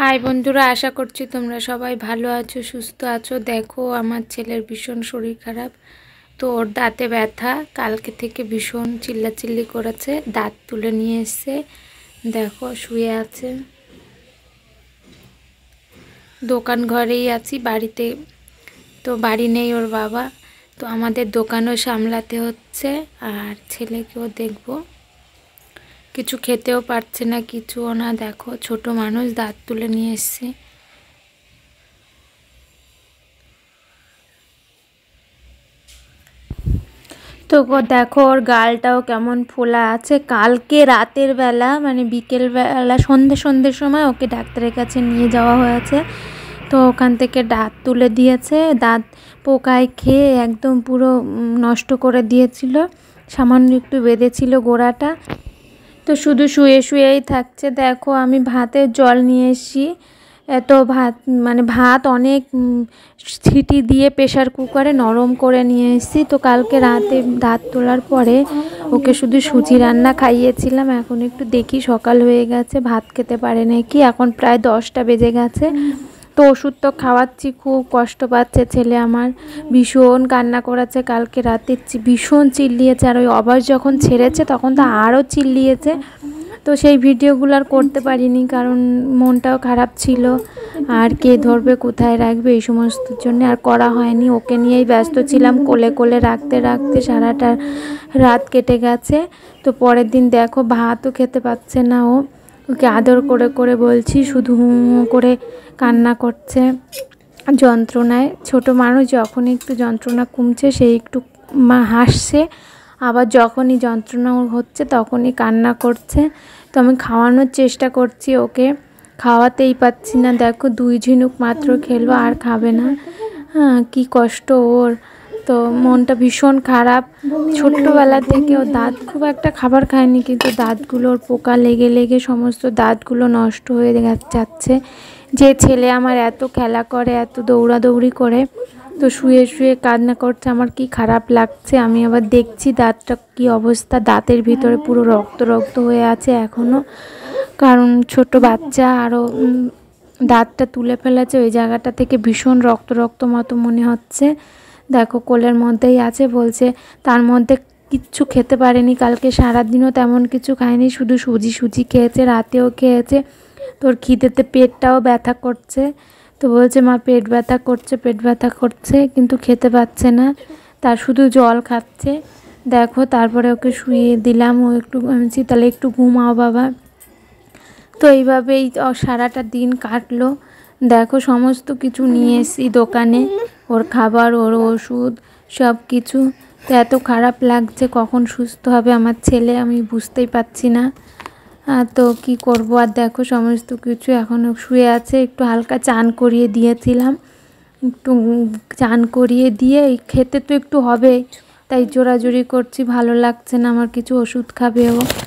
high বন্ধুরা আশা করছি তোমরা সবাই ভালো আছো সুস্থ আছো দেখো আমার ছেলের ভীষণ শরীর খারাপ তো ওর দাঁতে ব্যথা কালকে থেকে ভীষণ চিল্লাচিল্লি করেছে দাঁত তুলে নিয়ে এসছে দেখো শুয়ে আছে দোকান ঘরেই আছি বাড়িতে তো বাড়ি নেই ওর বাবা তো আমাদের দোকানও সামলাতে হচ্ছে আর ছেলেকেও দেখবো কিছু খেতেও পারছে না কিছুও না দেখো ছোট মানুষ দাঁত তুলে নিয়ে এসছে তো দেখো ওর গালটাও কেমন ফোলা আছে কালকে রাতের বেলা মানে বিকেলবেলা সন্ধ্যে সন্ধ্যের সময় ওকে ডাক্তারের কাছে নিয়ে যাওয়া হয়েছে তো ওখান থেকে দাঁত তুলে দিয়েছে দাঁত পোকায় খেয়ে একদম পুরো নষ্ট করে দিয়েছিল সামান্য একটু বেঁধেছিল গোড়াটা তো শুধু শুয়ে শুয়েই থাকছে দেখো আমি ভাতের জল নিয়ে এসি এত ভাত মানে ভাত অনেক সিটি দিয়ে প্রেশার কুকারে নরম করে নিয়ে এসেছি তো কালকে রাতে দাঁত তোলার পরে ওকে শুধু সুজি রান্না খাইয়েছিলাম এখন একটু দেখি সকাল হয়ে গেছে ভাত খেতে পারে নাকি এখন প্রায় দশটা বেজে গেছে তো ওষুধ তো খাওয়াচ্ছি খুব কষ্ট পাচ্ছে ছেলে আমার ভীষণ কান্না করাচ্ছে কালকে রাতে ভীষণ চিল্লিয়েছে আর ওই অবাস যখন ছেড়েছে তখন তো আরও চিল্লিয়েছে তো সেই ভিডিওগুলো আর করতে পারিনি কারণ মনটাও খারাপ ছিল আর কে ধরবে কোথায় রাখবে এই সমস্তর জন্য আর করা হয়নি ওকে নিয়েই ব্যস্ত ছিলাম কোলে কোলে রাখতে রাখতে সারাটা রাত কেটে গেছে তো পরের দিন দেখো ভাতও খেতে পাচ্ছে না ও ওকে আদর করে করে বলছি শুধু করে কান্না করছে যন্ত্রণায় ছোট মানুষ যখন একটু যন্ত্রণা কমছে সেই একটু হাসছে আবার যখনই যন্ত্রণা হচ্ছে তখনই কান্না করছে তো আমি খাওয়ানোর চেষ্টা করছি ওকে খাওয়াতেই পাচ্ছি না দেখো দুই ঝিনুক মাত্র খেলো আর খাবে না হ্যাঁ কী কষ্ট ওর তো মনটা ভীষণ খারাপ ছোট্টবেলা থেকে ও দাঁত খুব একটা খাবার খায়নি কিন্তু দাঁতগুলোর পোকা লেগে লেগে সমস্ত দাঁতগুলো নষ্ট হয়ে যাচ্ছে যে ছেলে আমার এত খেলা করে এত দৌড়াদৌড়ি করে তো শুয়ে শুয়ে কান্না করছে আমার কি খারাপ লাগছে আমি আবার দেখছি দাঁতটা কি অবস্থা দাঁতের ভিতরে পুরো রক্ত রক্ত হয়ে আছে এখনও কারণ ছোট বাচ্চা আরও দাঁতটা তুলে ফেলেছে ওই জায়গাটা থেকে ভীষণ রক্ত রক্ত মতো মনে হচ্ছে দেখো কোলের মধ্যেই আছে বলছে তার মধ্যে কিচ্ছু খেতে পারেনি কালকে সারাদিনও তেমন কিছু খায়নি শুধু সুজি সুজি খেয়েছে রাতেও খেয়েছে তোর খিদেতে পেটটাও ব্যথা করছে তো বলছে মা পেট ব্যথা করছে পেট ব্যথা করছে কিন্তু খেতে পাচ্ছে না তার শুধু জল খাচ্ছে দেখো তারপরে ওকে শুয়ে দিলাম ও একটু ঘুমছি তাহলে একটু ঘুমাও বাবা তো এইভাবেই সারাটা দিন কাটলো দেখো সমস্ত কিছু নিয়ে এসি দোকানে ওর খাবার ওর ওষুধ সব কিছু তো এত খারাপ লাগছে কখন সুস্থ হবে আমার ছেলে আমি বুঝতেই পারছি না তো কি করব আর দেখো সমস্ত কিছু এখনও শুয়ে আছে একটু হালকা চান করিয়ে দিয়েছিলাম একটু চান করিয়ে দিয়ে খেতে তো একটু হবে তাই জোরাজুরি করছি ভালো লাগছে না আমার কিছু ওষুধ খাবেও